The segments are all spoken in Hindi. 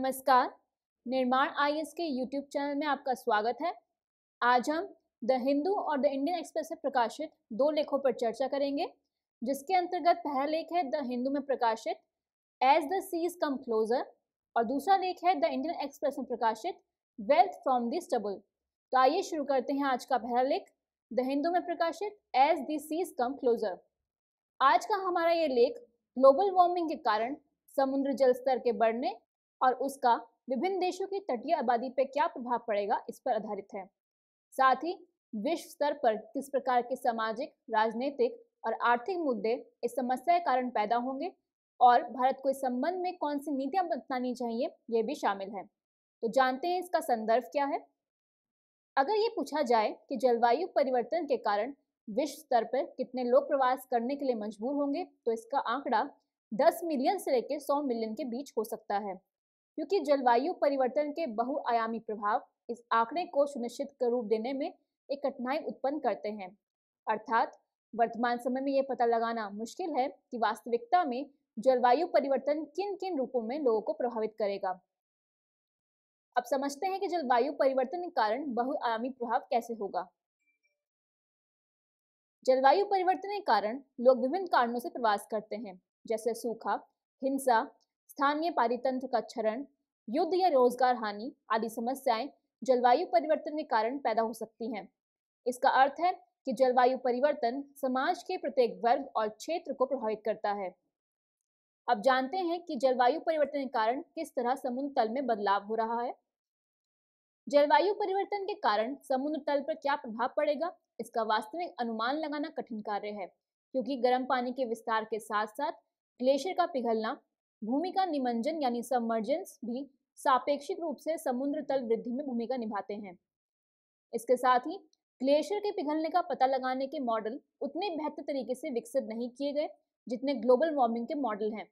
नमस्कार निर्माण आई के यूट्यूब चैनल में आपका स्वागत है आज हम द हिंदू और द इंडियन एक्सप्रेस में प्रकाशित दो लेखों पर चर्चा करेंगे जिसके अंतर्गत पहला लेख है द हिंदू में प्रकाशित as the seas come closer और दूसरा लेख है द इंडियन एक्सप्रेस में प्रकाशित वेल्थ फ्रॉम दिस स्टबल तो आइए शुरू करते हैं आज का पहला लेख द हिंदू में प्रकाशित as the seas come closer आज का हमारा ये लेख ग्लोबल वार्मिंग के कारण समुद्र जल स्तर के बढ़ने और उसका विभिन्न देशों की तटीय आबादी पर क्या प्रभाव पड़ेगा इस पर आधारित है साथ ही विश्व स्तर पर किस प्रकार के सामाजिक राजनीतिक और आर्थिक मुद्दे इस समस्या के कारण पैदा होंगे और भारत को इस संबंध में कौन सी नीतियां बतानी चाहिए ये भी शामिल है तो जानते हैं इसका संदर्भ क्या है अगर ये पूछा जाए कि जलवायु परिवर्तन के कारण विश्व स्तर पर कितने लोग प्रवास करने के लिए मजबूर होंगे तो इसका आंकड़ा 10 मिलियन से लेकर 100 मिलियन के बीच हो सकता है क्योंकि जलवायु परिवर्तन के बहुआयामी प्रभाव इस आंकड़े को सुनिश्चित रूप देने में एक कठिनाई उत्पन्न करते हैं अर्थात वर्तमान समय में यह पता लगाना मुश्किल है कि वास्तविकता में जलवायु परिवर्तन किन किन रूपों में लोगों को प्रभावित करेगा अब समझते हैं कि जलवायु परिवर्तन के कारण बहुआयामी प्रभाव कैसे होगा जलवायु परिवर्तन के कारण लोग विभिन्न कारणों से प्रवास करते हैं जैसे सूखा हिंसा स्थानीय पारितंत्र का क्षरण युद्ध या रोजगार हानि आदि समस्याएं जलवायु परिवर्तन के कारण पैदा हो सकती हैं इसका अर्थ है कि जलवायु परिवर्तन समाज के प्रत्येक वर्ग और क्षेत्र को प्रभावित करता है अब जानते हैं कि जलवायु परिवर्तन के कारण किस तरह समुद्र तल में बदलाव हो रहा है जलवायु परिवर्तन के कारण समुद्र तल पर क्या प्रभाव पड़ेगा इसका वास्तविक अनुमान लगाना कठिन कार्य है क्योंकि गर्म पानी के विस्तार के साथ साथ ग्लेशियर का पिघलना भूमि का निमंजन यानी सबमर्जेंस भी सापेक्षिक रूप से समुद्र तल वृद्धि में भूमिका निभाते हैं इसके साथ ही ग्लेशियर के पिघलने का पता लगाने के मॉडल उतने बेहतर तरीके से विकसित नहीं किए गए जितने ग्लोबल वार्मिंग के मॉडल हैं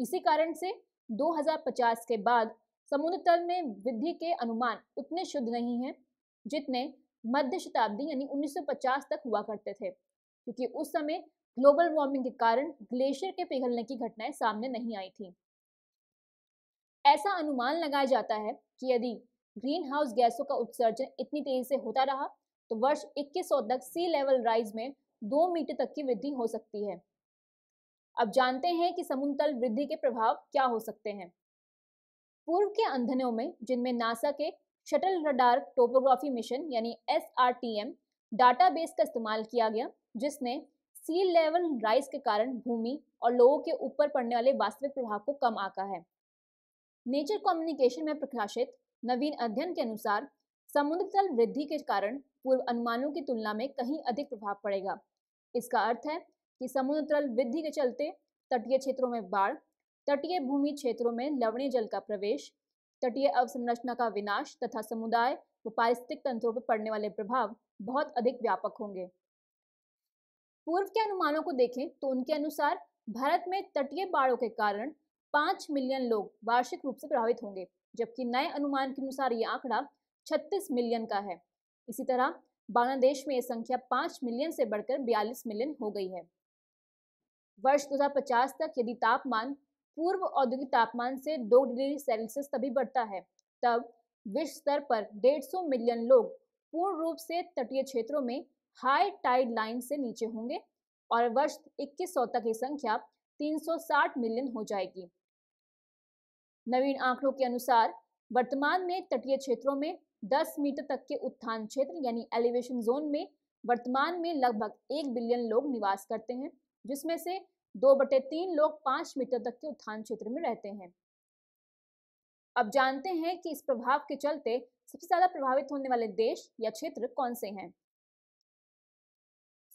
इसी कारण से 2050 के बाद समुद्र तल में वृद्धि के अनुमान उतने शुद्ध नहीं हैं जितने मध्य शताब्दी यानी 1950 तक हुआ करते थे क्योंकि उस समय ग्लोबल वार्मिंग के कारण ग्लेशियर के पिघलने की घटनाएं सामने नहीं आई थी ऐसा अनुमान लगाया जाता है कि यदि ग्रीन हाउस गैसों का उत्सर्जन इतनी तेजी से होता रहा तो वर्ष 2100 तक सी लेवल राइज में दो मीटर तक की वृद्धि हो सकती है अब जानते हैं कि समुन्तल वृद्धि के प्रभाव क्या हो सकते हैं पूर्व के अंधनों में जिनमें नासा के शटल रडार टोपोग्राफी मिशन यानी एस डाटाबेस का इस्तेमाल किया गया जिसने सी लेवल राइज के कारण भूमि और लोगों के ऊपर पड़ने वाले वास्तविक प्रभाव को कम आका है नेचर कम्युनिकेशन में प्रकाशित नवीन अध्ययन के अनुसार समुद्र तल वृद्धि के कारण पूर्व अनुमानों की तुलना में कहीं अधिक प्रभाव पड़ेगा इसका अर्थ है कि समुद्र तल वृद्धि के चलते तटीय क्षेत्रों में बाढ़ तटीय भूमि क्षेत्रों में लवणीय जल का प्रवेश तटीय अवसंरचना का विनाश तथा समुदाय व पारिस्थितिक तंत्रों पर पड़ने वाले प्रभाव बहुत अधिक व्यापक होंगे पूर्व के अनुमानों को देखें तो उनके अनुसार भारत में तटीय बाढ़ों के कारण पांच मिलियन लोग वार्षिक रूप से प्रभावित होंगे जबकि नए अनुमान के अनुसार ये आंकड़ा छत्तीस मिलियन का है इसी तरह बांग्लादेश में यह संख्या पांच मिलियन से बढ़कर बयालीस मिलियन हो गई है वर्ष 2050 तक यदि तापमान पूर्व औद्योगिक तापमान से दो डिग्री सेल्सियस तभी बढ़ता है तब विश्व स्तर पर डेढ़ मिलियन लोग पूर्ण रूप से तटीय क्षेत्रों में हाई टाइड लाइन से नीचे होंगे और वर्ष सौ तक ये संख्या 360 मिलियन हो जाएगी नवीन आंकड़ों के अनुसार वर्तमान में तटीय क्षेत्रों में 10 मीटर तक के उत्थान क्षेत्र यानी एलिवेशन जोन में वर्तमान में लगभग एक बिलियन लोग निवास करते हैं जिसमें से दो बटे तीन लोग पांच मीटर तक के उत्थान क्षेत्र में रहते हैं अब जानते हैं कि इस प्रभाव के चलते सबसे ज्यादा प्रभावित होने वाले देश या क्षेत्र कौन से हैं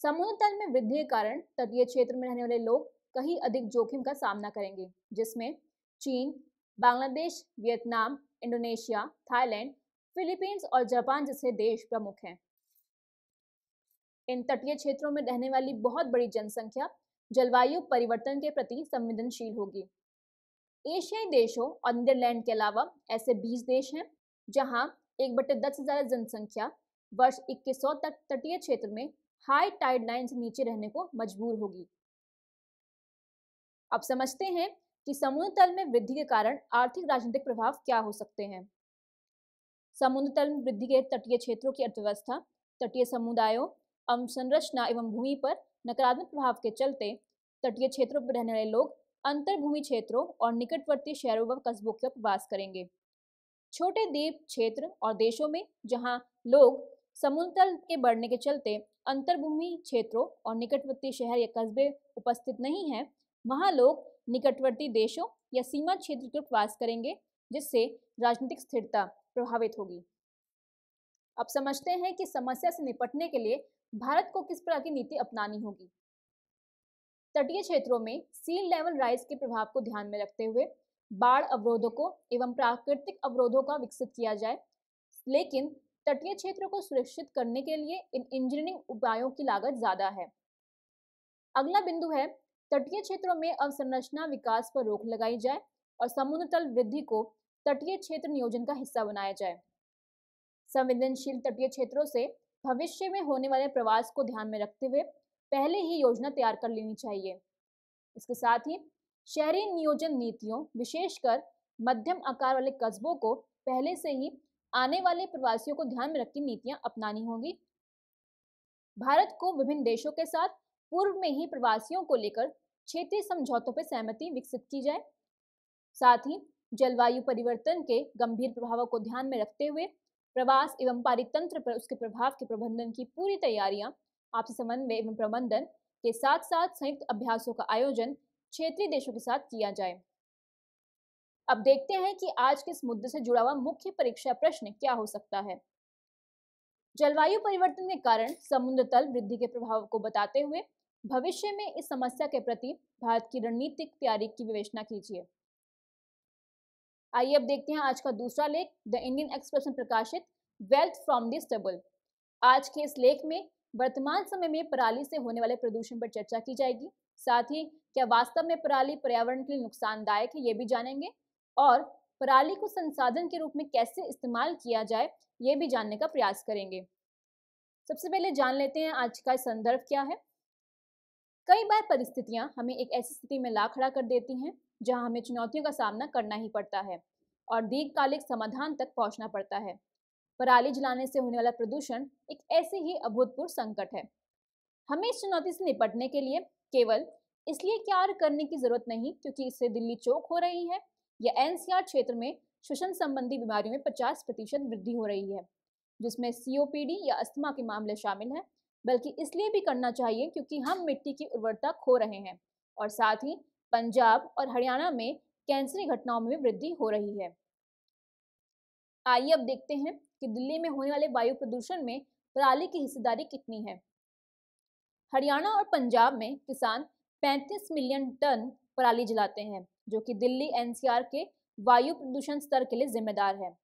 समुद्र तल में वृद्धि के कारण तटीय क्षेत्र में रहने वाले लोग कहीं अधिक जोखिम का सामना करेंगे जिसमें चीन Bangladesh Vietnam Indonesia Thailand Philippines और जापान जैसे देश प्रमुख हैं इन तटीय क्षेत्रों में रहने वाली बहुत बड़ी जनसंख्या जलवायु परिवर्तन के प्रति संवेदनशील होगी एशियाई देशों और नीदरलैंड के अलावा ऐसे 20 देश हैं जहां एक बटे दस हजार जनसंख्या वर्ष 2100 तक तटीय क्षेत्र में हाई टाइड लाइन से नीचे रहने को मजबूर होगी अब समझते हैं कि समुद्र तल में वृद्धि के कारण आर्थिक राजनीतिक प्रभाव क्या हो सकते हैं समुद्र तल में वृद्धि के तटीय क्षेत्रों की अर्थव्यवस्था तटीय समुदायों अवसंरचना एवं भूमि पर नकारात्मक प्रभाव के चलते तटीय क्षेत्रों पर रहने वाले लोग अंतर्भूमि क्षेत्रों और निकटवर्ती शहरों व कस्बों का प्रवास करेंगे छोटे द्वीप क्षेत्र और देशों में जहां लोग समुद्र तल के बढ़ने के चलते अंतर्भूमि क्षेत्रों और निकटवर्ती शहर या कस्बे उपस्थित नहीं हैं वहाँ लोग निकटवर्ती देशों या सीमा क्षेत्र के प्रवास करेंगे जिससे राजनीतिक स्थिरता प्रभावित होगी अब समझते हैं कि समस्या से निपटने के लिए भारत को किस प्रकार की नीति अपनानी होगी तटीय क्षेत्रों में सी लेवल राइज के प्रभाव को ध्यान में रखते हुए बाढ़ अवरोधकों एवं प्राकृतिक अवरोधों का विकसित किया जाए लेकिन तटीय क्षेत्र को सुरक्षित करने के लिए इन इंजीनियरिंग उपायों की लागत ज्यादा है अगला बिंदु है तटीय क्षेत्रों में अवसंरचना विकास पर रोक लगाई जाए और समुद्र तल वृद्धि को तटीय क्षेत्र नियोजन का हिस्सा बनाया जाए संवेदनशील तटीय क्षेत्रों से भविष्य में होने वाले प्रवास को ध्यान में रखते हुए पहले ही योजना तैयार कर लेनी चाहिए इसके साथ ही शहरी नियोजन नीतियों विशेषकर मध्यम आकार वाले कस्बों को पहले से ही आने वाले प्रवासियों को ध्यान में रखकर नीतियां अपनानी होंगी भारत को विभिन्न देशों के साथ पूर्व में ही प्रवासियों को लेकर क्षेत्रीय समझौतों पर सहमति विकसित की जाए साथ ही जलवायु परिवर्तन के गंभीर प्रभावों को ध्यान में रखते हुए प्रवास एवं पारितंत्र पर उसके प्रभाव के प्रबंधन की पूरी तैयारियां आपसी समन्वय एवं प्रबंधन के साथ साथ संयुक्त अभ्यासों का आयोजन क्षेत्रीय देशों के साथ किया जाए अब देखते हैं कि आज के इस मुद्दे से जुड़ा हुआ मुख्य परीक्षा प्रश्न क्या हो सकता है जलवायु परिवर्तन के कारण समुद्र तल वृद्धि के प्रभाव को बताते हुए भविष्य में इस समस्या के प्रति भारत की रणनीतिक तैयारी की विवेचना कीजिए आइए अब देखते हैं आज का दूसरा लेख द इंडियन एक्सप्रेस में प्रकाशित वेल्थ फ्रॉम दिस स्टबल आज के इस लेख में वर्तमान समय में पराली से होने वाले प्रदूषण पर चर्चा की जाएगी साथ ही क्या वास्तव में पराली पर्यावरण के लिए नुकसानदायक है ये भी जानेंगे और पराली को संसाधन के रूप में कैसे इस्तेमाल किया जाए ये भी जानने का प्रयास करेंगे सबसे पहले जान लेते हैं आज का संदर्भ क्या है कई बार परिस्थितियां हमें एक ऐसी स्थिति में ला खड़ा कर देती हैं जहां हमें चुनौतियों का सामना करना ही पड़ता है और दीर्घकालिक समाधान तक पहुंचना पड़ता है पराली जलाने से होने वाला प्रदूषण एक ऐसे ही अभूतपूर्व संकट है हमें इस चुनौती से निपटने के लिए केवल इसलिए क्या करने की जरूरत नहीं क्योंकि इससे दिल्ली चौक हो रही है या एनसीआर क्षेत्र में श्वसन संबंधी बीमारियों में 50 प्रतिशत वृद्धि हो रही है जिसमें सीओपीडी या अस्थमा के मामले शामिल हैं बल्कि इसलिए भी करना चाहिए क्योंकि हम मिट्टी की उर्वरता खो रहे हैं और साथ ही पंजाब और हरियाणा में कैंसरी घटनाओं में वृद्धि हो रही है आइए अब देखते हैं कि दिल्ली में होने वाले वायु प्रदूषण में पराली की हिस्सेदारी कितनी है हरियाणा और पंजाब में किसान 35 मिलियन टन पराली जलाते हैं जो कि दिल्ली एनसीआर के वायु प्रदूषण स्तर के लिए जिम्मेदार है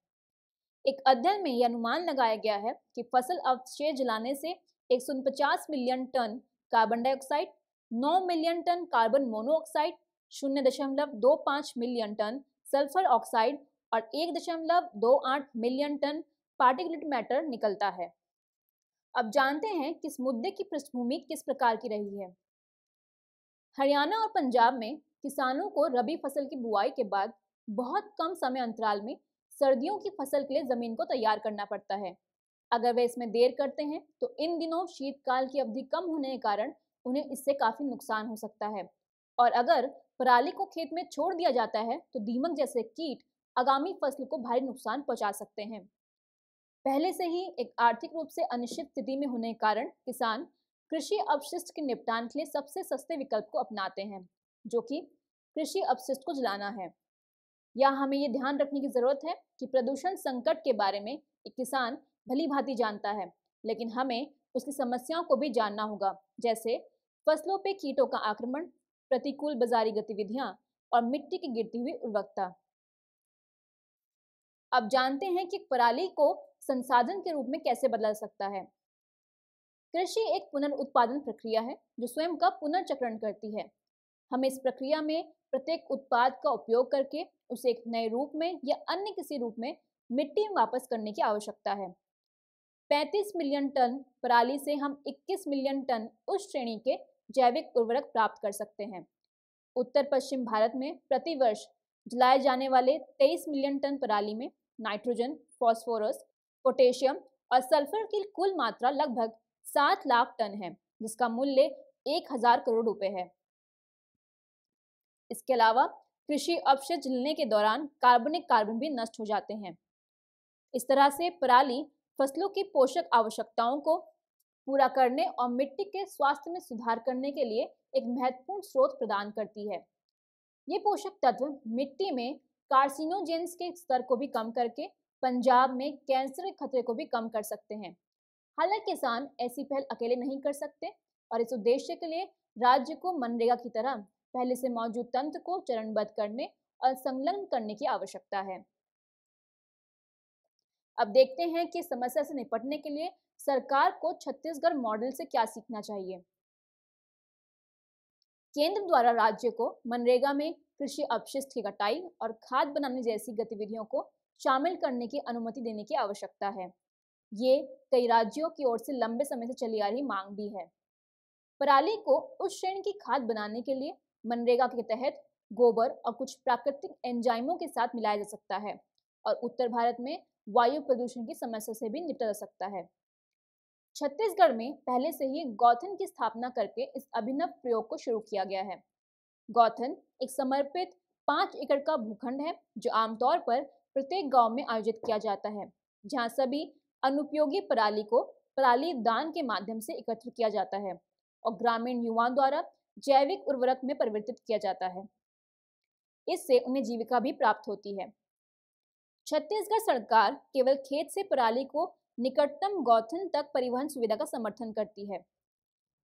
एक अध्ययन में यह अनुमान लगाया गया है कि फसल अवशेष जलाने से 150 million tonne carbon dioxide 9 million tonne carbon monoxide 0.25 million tonne sulphur oxide और 1.28 मिलियन टन पार्टिकुलेट मैटर निकलता है अब जानते हैं किस मुद्दे की पृष्ठभूमि किस प्रकार की रही है हरियाणा और पंजाब में किसानों को रबी फसल की बुआई के बाद बहुत कम समय अंतराल में सर्दियों की फसल के लिए जमीन को तैयार करना पड़ता है अगर वे इसमें देर करते हैं तो इन दिनों शीतकाल की अवधि कम होने के कारण उन्हें इससे काफी नुकसान हो सकता है और अगर पराली को खेत में छोड़ दिया जाता है तो दीमक जैसे कीट आगामी फसल को भारी नुकसान पहुंचा सकते हैं पहले से ही एक आर्थिक रूप से अनिश्चित स्थिति में होने के कारण किसान कृषि अपशिष्ट के निपटान के लिए सबसे सस्ते विकल्प को अपनाते हैं जो कि कृषि अपशिष्ट को जलाना है या हमें ये ध्यान रखने की ज़रूरत है कि प्रदूषण संकट के बारे में एक किसान भली भांति जानता है लेकिन हमें उसकी समस्याओं को भी जानना होगा जैसे फसलों पर कीटों का आक्रमण प्रतिकूल बाजारी गतिविधियां और मिट्टी की गिरती हुई उर्वरकता अब जानते हैं कि पराली को संसाधन के रूप में कैसे बदला सकता है कृषि एक पुनर्उत्पादन प्रक्रिया है जो स्वयं का पुनर्चक्रण करती है हम इस प्रक्रिया में प्रत्येक उत्पाद का उपयोग करके उसे एक नए रूप में या अन्य किसी रूप में मिट्टी में वापस करने की आवश्यकता है 35 मिलियन टन पराली से हम 21 मिलियन टन उस श्रेणी के जैविक उर्वरक प्राप्त कर सकते हैं उत्तर पश्चिम भारत में प्रतिवर्ष जलाए जाने वाले 23 मिलियन टन पराली में नाइट्रोजन फॉस्फोरस पोटेशियम और सल्फर की कुल मात्रा लगभग सात लाख टन है जिसका मूल्य एक हजार करोड़ रुपए है इसके अलावा कृषि अवशेष जलने के दौरान कार्बनिक कार्बन भी नष्ट हो जाते हैं इस तरह से पराली फसलों की पोषक आवश्यकताओं को पूरा करने और मिट्टी के स्वास्थ्य में सुधार करने के लिए एक महत्वपूर्ण स्रोत प्रदान करती है ये पोषक तत्व मिट्टी में कार्सिनोजेंस के स्तर को भी कम करके पंजाब में कैंसर के खतरे को भी कम कर सकते हैं हालांकि किसान ऐसी पहल अकेले नहीं कर सकते और इस उद्देश्य के लिए राज्य को मनरेगा की तरह पहले से मौजूद तंत्र को चरणबद्ध करने और संलग्न करने की आवश्यकता है अब देखते हैं कि समस्या से निपटने के लिए सरकार को छत्तीसगढ़ मॉडल से क्या सीखना चाहिए केंद्र द्वारा राज्य को मनरेगा में कृषि अपशिष्ट की कटाई और खाद बनाने जैसी गतिविधियों को शामिल करने की अनुमति देने की आवश्यकता है ये कई राज्यों की ओर से लंबे समय से चली आ रही मांग भी है पराली को उस श्रेणी की खाद बनाने के लिए मनरेगा के तहत गोबर और कुछ प्राकृतिक एंजाइमों के साथ मिलाया जा सकता है और उत्तर भारत में वायु प्रदूषण की समस्या से भी निपटा जा सकता है छत्तीसगढ़ में पहले से ही गौथन की स्थापना करके इस अभिनव प्रयोग को शुरू किया गया है गौथन एक समर्पित पांच एकड़ का भूखंड है जो आमतौर पर प्रत्येक गांव में आयोजित किया जाता है जहां सभी अनुपयोगी पराली को पराली दान के माध्यम से एकत्र किया जाता है और ग्रामीण युवाओं द्वारा जैविक उर्वरक में परिवर्तित किया जाता है इससे उन्हें जीविका भी प्राप्त होती है छत्तीसगढ़ सरकार केवल खेत से पराली को निकटतम गौथन तक परिवहन सुविधा का समर्थन करती है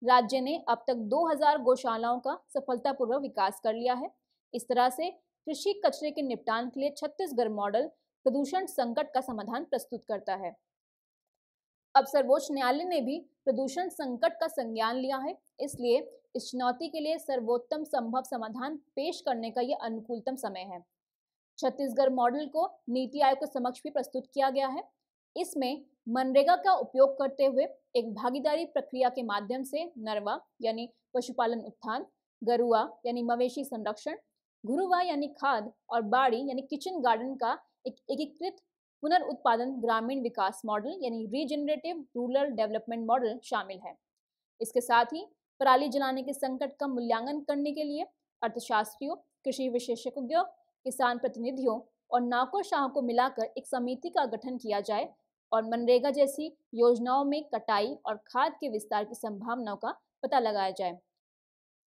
राज्य ने अब तक 2000 गौशालाओं का सफलतापूर्वक विकास कर लिया है इस तरह से कृषि कचरे के निपटान के लिए छत्तीसगढ़ मॉडल प्रदूषण संकट का समाधान प्रस्तुत करता है अब सर्वोच्च न्यायालय ने भी प्रदूषण संकट का संज्ञान लिया है इसलिए इस चुनौती के लिए सर्वोत्तम संभव समाधान पेश करने का यह अनुकूलतम समय है छत्तीसगढ़ मॉडल को नीति आयोग के समक्ष भी प्रस्तुत किया गया है इसमें मनरेगा का उपयोग करते हुए एक भागीदारी प्रक्रिया के माध्यम से नरवा यानी पशुपालन उत्थान गरुआ यानी मवेशी संरक्षण घुरुआ यानी खाद और बाड़ी यानी किचन गार्डन का एक एकीकृत पुनर्उत्पादन ग्रामीण विकास मॉडल यानी रीजेनरेटिव रूरल डेवलपमेंट मॉडल शामिल है इसके साथ ही पराली जलाने के संकट का मूल्यांकन करने के लिए अर्थशास्त्रियों कृषि विशेषज्ञों किसान प्रतिनिधियों और शाह को मिलाकर एक समिति का गठन किया जाए और मनरेगा जैसी योजनाओं में कटाई और खाद के विस्तार की संभावनाओं का पता लगाया जाए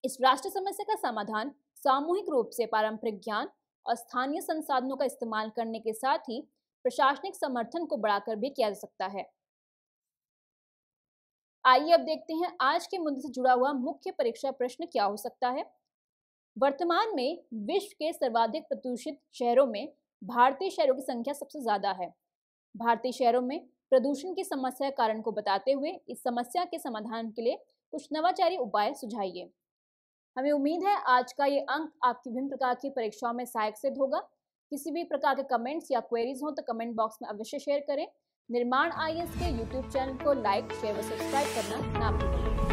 इस राष्ट्रीय समस्या का समाधान सामूहिक रूप से पारंपरिक ज्ञान और स्थानीय संसाधनों का इस्तेमाल करने के साथ ही प्रशासनिक समर्थन को बढ़ाकर भी किया जा सकता है आइए अब देखते हैं आज के मुद्दे से जुड़ा हुआ मुख्य परीक्षा प्रश्न क्या हो सकता है वर्तमान में विश्व के सर्वाधिक प्रदूषित शहरों में भारतीय शहरों की संख्या सबसे ज्यादा है भारतीय शहरों में प्रदूषण की समस्या कारण को बताते हुए इस समस्या के समाधान के लिए कुछ नवाचारी उपाय सुझाइए हमें उम्मीद है आज का ये अंक आपकी विभिन्न प्रकार की परीक्षाओं में सहायक सिद्ध होगा किसी भी प्रकार के कमेंट्स या क्वेरीज हो तो कमेंट बॉक्स में अवश्य शेयर करें निर्माण आई के यूट्यूब चैनल को लाइक शेयर और सब्सक्राइब करना ना भूलें